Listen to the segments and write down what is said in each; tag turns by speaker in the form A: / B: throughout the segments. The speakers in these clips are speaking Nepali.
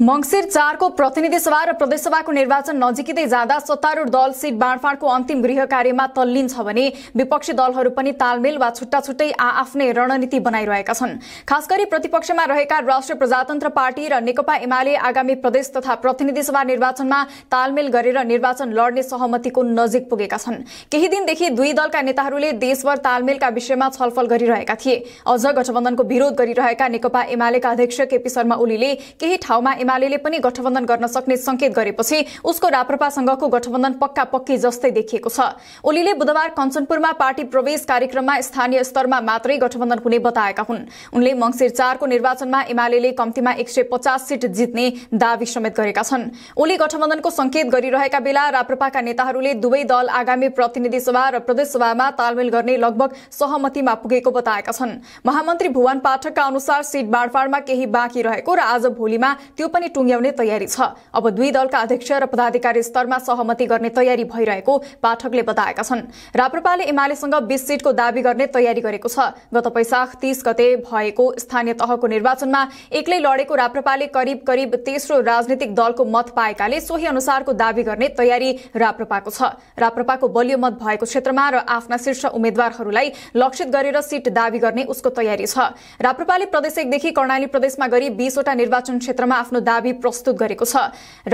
A: मङ्सिर चारको प्रतिनिधि सभा र प्रदेशसभाको निर्वाचन नजिकै जाँदा सत्तारूढ़ दल सीट बाँडफाँडको अन्तिम गृह कार्यमा तल्लिन्छ भने विपक्षी दलहरू पनि तालमेल वा छुट्टा छुट्टै आआफ्नै रणनीति बनाइरहेका छन् खास गरी प्रतिपक्षमा रहेका राष्ट्रिय प्रजातन्त्र पार्टी र नेकपा एमाले आगामी प्रदेश तथा प्रतिनिधि सभा निर्वाचनमा तालमेल गरेर निर्वाचन लड्ने सहमतिको नजिक पुगेका छन् केही दिनदेखि दुई दलका नेताहरूले देशभर तालमेलका विषयमा छलफल गरिरहेका थिए अझ गठबन्धनको विरोध गरिरहेका नेकपा एमालेका अध्यक्ष केपी शर्मा ओलीले केही ठाउँमा एमाले पनि गठबन्धन गर्न सक्ने संकेत गरेपछि उसको राप्रपासँगको गठबन्धन पक्का पक्की जस्तै देखिएको छ ओलीले बुधबार कञ्चनपुरमा पार्टी प्रवेश कार्यक्रममा स्थानीय स्तरमा मात्रै गठबन्धन हुने बताएका हुन् उनले मंगिर चारको निर्वाचनमा एमाले कम्तीमा एक सय पचास सीट जित्ने दावी समेत गरेका छन् ओली गठबन्धनको संकेत गरिरहेका बेला राप्रपाका नेताहरूले दुवै दल आगामी प्रतिनिधि सभा र प्रदेशसभामा तालमेल गर्ने लगभग सहमतिमा पुगेको बताएका छन् महामन्त्री भुवन पाठकका अनुसार सीट बाँडफाँडमा केही बाँकी रहेको र आज भोलिमा त्यो पनि टुङ्ग्याउने तयारी छ अब दुई दलका अध्यक्ष र पदाधिकारी स्तरमा सहमति गर्ने तयारी भइरहेको पाठकले बताएका छन् राप्रपाले एमालेसँग बीस सीटको दावी गर्ने तयारी गरेको छ गत वैशाख तीस गते भएको स्थानीय तहको निर्वाचनमा एक्लै लडेको राप्रपाले करिब करिब तेस्रो राजनीतिक दलको मत पाएकाले सोही अनुसारको दावी गर्ने तयारी राप्रपाको छ राप्रपाको बलियो मत भएको क्षेत्रमा र आफ्ना शीर्ष उम्मेद्वारहरूलाई लक्षित गरेर सीट दावी गर्ने उसको तयारी छ राप्रपाले प्रदेश एकदेखि कर्णाली प्रदेशमा गरी बीसवटा निर्वाचन क्षेत्रमा आफ्नो दावी प्रस्तुत गरेको छ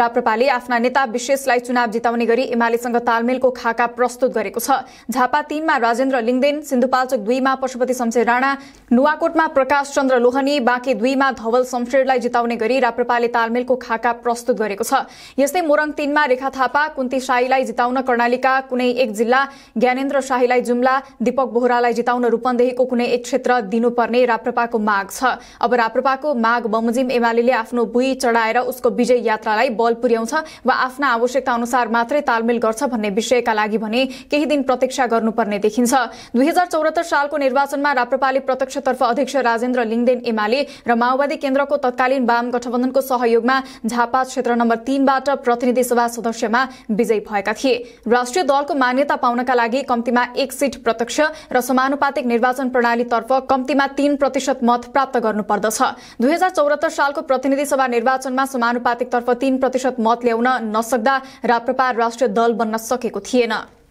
A: राप्रपाले आफ्ना नेता विशेषलाई चुनाव जिताउने गरी एमालेसँग तालमेलको खाका प्रस्तुत गरेको छ झापा तीनमा राजेन्द्र लिङदेन सिन्धुपाल्चोक दुईमा पशुपति शमशेर राणा नुवाकोटमा प्रकाश चन्द्र लोहनी बाँके दुईमा धवल शमशेरलाई जिताउने गरी राप्रपाले तालमेलको खाका प्रस्तुत गरेको छ यस्तै मोरङ तीनमा रेखा थापा कुन्ती शाहीलाई जिताउन कर्णालीका कुनै एक जिल्ला ज्ञानेन्द्र शाहीलाई जुम्ला दीपक बोहरालाई जिताउन रूपन्देहीको कुनै एक क्षेत्र दिनुपर्ने राप्रपाको माग छ अब राप्रपाको माग बमोजिम एमाले आफ्नो भुइँ चढाएर उसको विजय यात्रालाई बल पुर्याउँछ वा आफ्ना आवश्यकता अनुसार मात्रै तालमेल गर्छ भन्ने विषयका लागि भने केही दिन प्रतीक्षा गर्नुपर्ने देखिन्छ दुई हजार चौरात्तर सालको निर्वाचनमा राप्रपाले प्रत्यक्षतर्फ अध्यक्ष राजेन्द्र लिङदेन एमाले र माओवादी केन्द्रको तत्कालीन वाम गठबन्धनको सहयोगमा झापा क्षेत्र नम्बर तीनबाट प्रतिनिधि सभा सदस्यमा विजयी भएका थिए राष्ट्रिय दलको मान्यता पाउनका लागि कम्तीमा एक सीट प्रत्यक्ष र समानुपातिक निर्वाचन प्रणालीतर्फ कम्तीमा तीन प्रतिशत मत प्राप्त गर्नुपर्दछ दुई हजार चौरात्तर सालको प्रतिनिधि सभा निर्वाचन निर्वाचनमा समानुपातिकतर्फ तीन प्रतिशत मत ल्याउन नसक्दा राप्रपा राष्ट्रिय दल बन्न सकेको थिएन